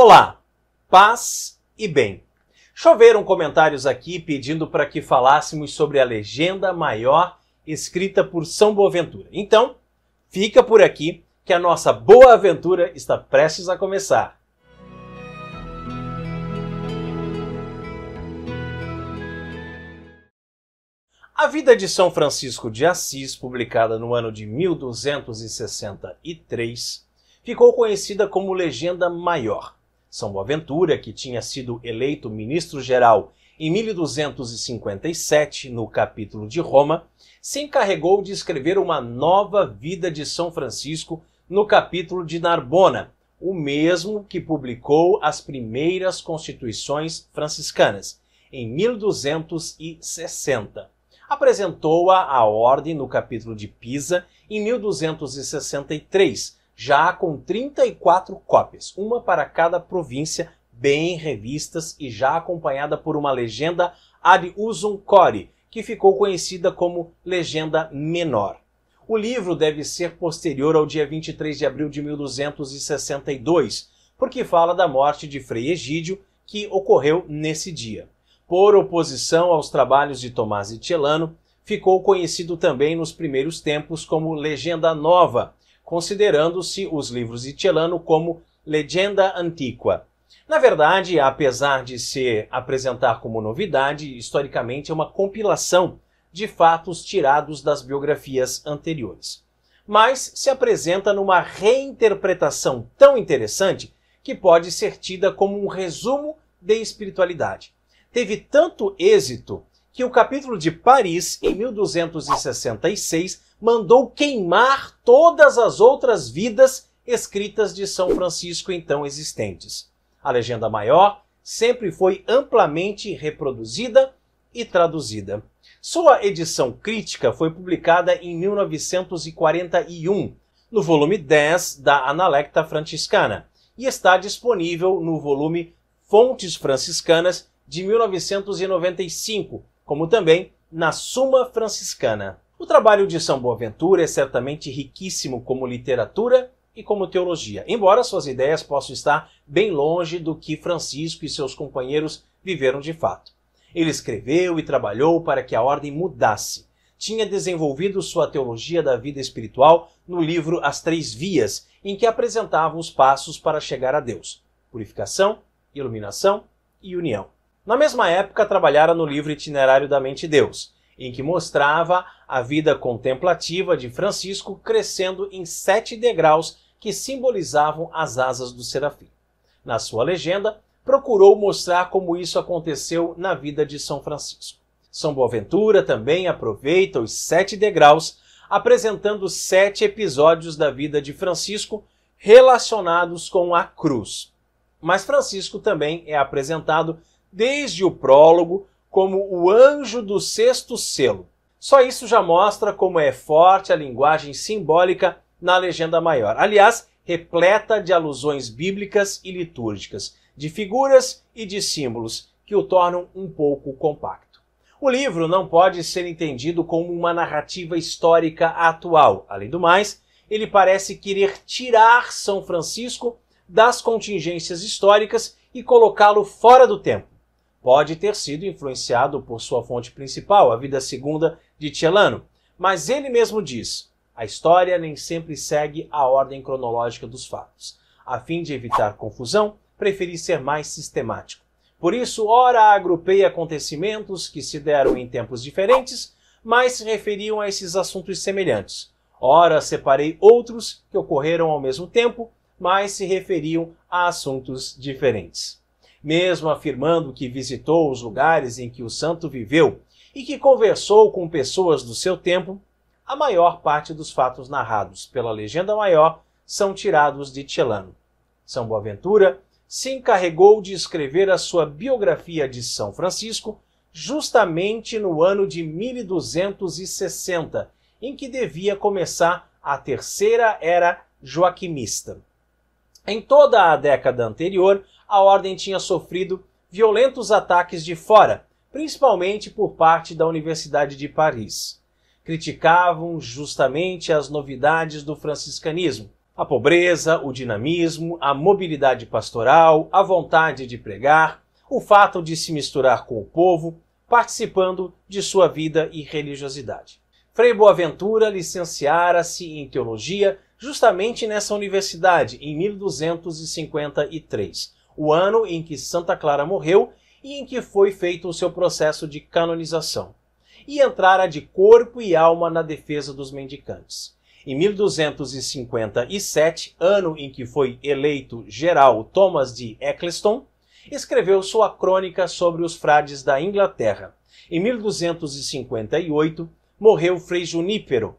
Olá, paz e bem. Choveram comentários aqui pedindo para que falássemos sobre a legenda maior escrita por São Boaventura. Então, fica por aqui que a nossa boa aventura está prestes a começar. A vida de São Francisco de Assis, publicada no ano de 1263, ficou conhecida como Legenda Maior são Boaventura, que tinha sido eleito ministro-geral em 1257, no capítulo de Roma, se encarregou de escrever uma nova vida de São Francisco no capítulo de Narbona, o mesmo que publicou as primeiras constituições franciscanas, em 1260. Apresentou-a à ordem no capítulo de Pisa em 1263 já com 34 cópias, uma para cada província, bem revistas e já acompanhada por uma legenda ad usum cori, que ficou conhecida como legenda menor. O livro deve ser posterior ao dia 23 de abril de 1262, porque fala da morte de Frei Egídio, que ocorreu nesse dia. Por oposição aos trabalhos de Tomás e Celano, ficou conhecido também nos primeiros tempos como Legenda Nova, considerando-se os livros de Celano como legenda antiqua. Na verdade, apesar de se apresentar como novidade, historicamente é uma compilação de fatos tirados das biografias anteriores. Mas se apresenta numa reinterpretação tão interessante que pode ser tida como um resumo de espiritualidade. Teve tanto êxito que o capítulo de Paris, em 1266, mandou queimar todas as outras vidas escritas de São Francisco então existentes. A legenda maior sempre foi amplamente reproduzida e traduzida. Sua edição crítica foi publicada em 1941, no volume 10 da Analecta Franciscana, e está disponível no volume Fontes Franciscanas de 1995, como também na Suma Franciscana. O trabalho de São Boaventura é certamente riquíssimo como literatura e como teologia, embora suas ideias possam estar bem longe do que Francisco e seus companheiros viveram de fato. Ele escreveu e trabalhou para que a ordem mudasse. Tinha desenvolvido sua teologia da vida espiritual no livro As Três Vias, em que apresentava os passos para chegar a Deus: purificação, iluminação e união. Na mesma época, trabalhara no livro Itinerário da Mente Deus, em que mostrava a vida contemplativa de Francisco crescendo em sete degraus que simbolizavam as asas do serafim. Na sua legenda, procurou mostrar como isso aconteceu na vida de São Francisco. São Boaventura também aproveita os sete degraus, apresentando sete episódios da vida de Francisco relacionados com a cruz. Mas Francisco também é apresentado desde o prólogo como o anjo do sexto selo. Só isso já mostra como é forte a linguagem simbólica na legenda maior. Aliás, repleta de alusões bíblicas e litúrgicas, de figuras e de símbolos que o tornam um pouco compacto. O livro não pode ser entendido como uma narrativa histórica atual. Além do mais, ele parece querer tirar São Francisco das contingências históricas e colocá-lo fora do tempo pode ter sido influenciado por sua fonte principal, a vida segunda de Tielano. Mas ele mesmo diz: a história nem sempre segue a ordem cronológica dos fatos. A fim de evitar confusão, preferi ser mais sistemático. Por isso, ora agrupei acontecimentos que se deram em tempos diferentes, mas se referiam a esses assuntos semelhantes. Ora separei outros que ocorreram ao mesmo tempo, mas se referiam a assuntos diferentes mesmo afirmando que visitou os lugares em que o santo viveu e que conversou com pessoas do seu tempo, a maior parte dos fatos narrados pela legenda maior são tirados de Celano. São Boaventura se encarregou de escrever a sua biografia de São Francisco justamente no ano de 1260, em que devia começar a terceira era joaquimista. Em toda a década anterior, a ordem tinha sofrido violentos ataques de fora, principalmente por parte da Universidade de Paris. Criticavam justamente as novidades do franciscanismo, a pobreza, o dinamismo, a mobilidade pastoral, a vontade de pregar, o fato de se misturar com o povo, participando de sua vida e religiosidade. Frei Boaventura licenciara-se em teologia justamente nessa universidade em 1253, o ano em que Santa Clara morreu e em que foi feito o seu processo de canonização, e entrara de corpo e alma na defesa dos mendicantes. Em 1257, ano em que foi eleito geral Thomas de Eccleston, escreveu sua crônica sobre os frades da Inglaterra. Em 1258, morreu Frei Junípero.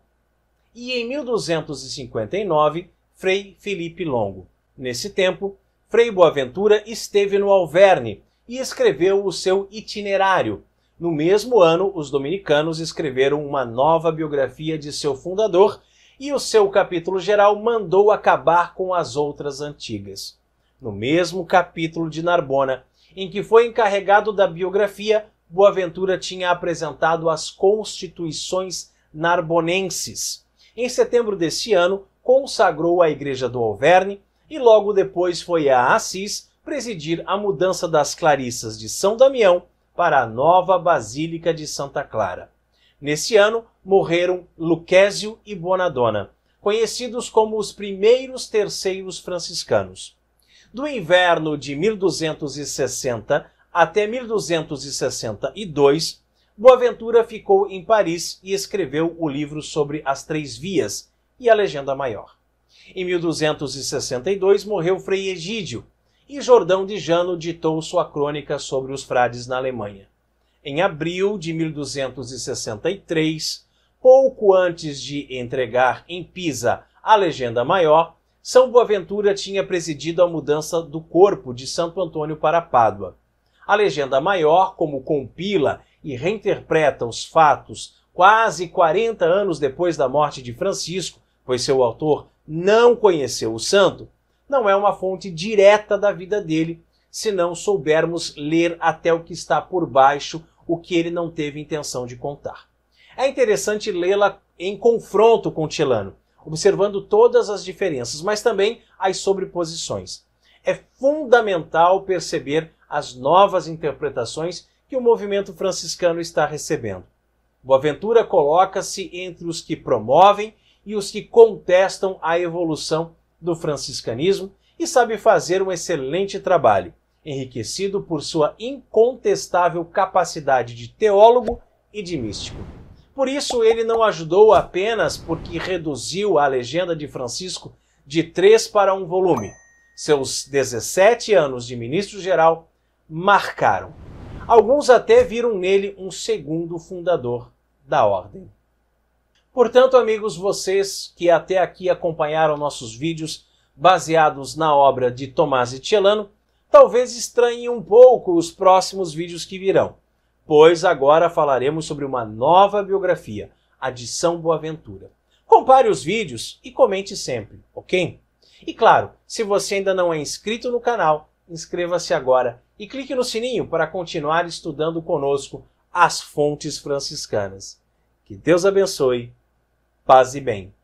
E em 1259, Frei Felipe Longo. Nesse tempo, Frei Boaventura esteve no Alverne e escreveu o seu itinerário. No mesmo ano, os dominicanos escreveram uma nova biografia de seu fundador e o seu capítulo geral mandou acabar com as outras antigas. No mesmo capítulo de Narbona, em que foi encarregado da biografia, Boaventura tinha apresentado as Constituições Narbonenses. Em setembro deste ano, consagrou a Igreja do Alverne e logo depois foi a Assis presidir a mudança das Clarissas de São Damião para a nova Basílica de Santa Clara. Nesse ano morreram Luquésio e Bonadona, conhecidos como os primeiros terceiros franciscanos. Do inverno de 1260 até 1262, Boaventura ficou em Paris e escreveu o livro sobre as Três Vias e a Legenda Maior. Em 1262 morreu Frei Egídio e Jordão de Jano ditou sua crônica sobre os frades na Alemanha. Em abril de 1263, pouco antes de entregar em Pisa a legenda maior, São Boaventura tinha presidido a mudança do corpo de Santo Antônio para Pádua. A legenda maior, como compila e reinterpreta os fatos quase 40 anos depois da morte de Francisco, pois seu autor não conheceu o santo, não é uma fonte direta da vida dele, se não soubermos ler até o que está por baixo, o que ele não teve intenção de contar. É interessante lê-la em confronto com Tilano, observando todas as diferenças, mas também as sobreposições. É fundamental perceber as novas interpretações que o movimento franciscano está recebendo. Boaventura coloca-se entre os que promovem e os que contestam a evolução do franciscanismo e sabe fazer um excelente trabalho, enriquecido por sua incontestável capacidade de teólogo e de místico. Por isso, ele não ajudou apenas porque reduziu a legenda de Francisco de três para um volume. Seus 17 anos de ministro-geral marcaram. Alguns até viram nele um segundo fundador da ordem. Portanto, amigos, vocês que até aqui acompanharam nossos vídeos baseados na obra de Tomás de Celano, talvez estranhem um pouco os próximos vídeos que virão, pois agora falaremos sobre uma nova biografia, a de São Boaventura. Compare os vídeos e comente sempre, ok? E claro, se você ainda não é inscrito no canal, inscreva-se agora e clique no sininho para continuar estudando conosco as fontes franciscanas. Que Deus abençoe Paz e bem.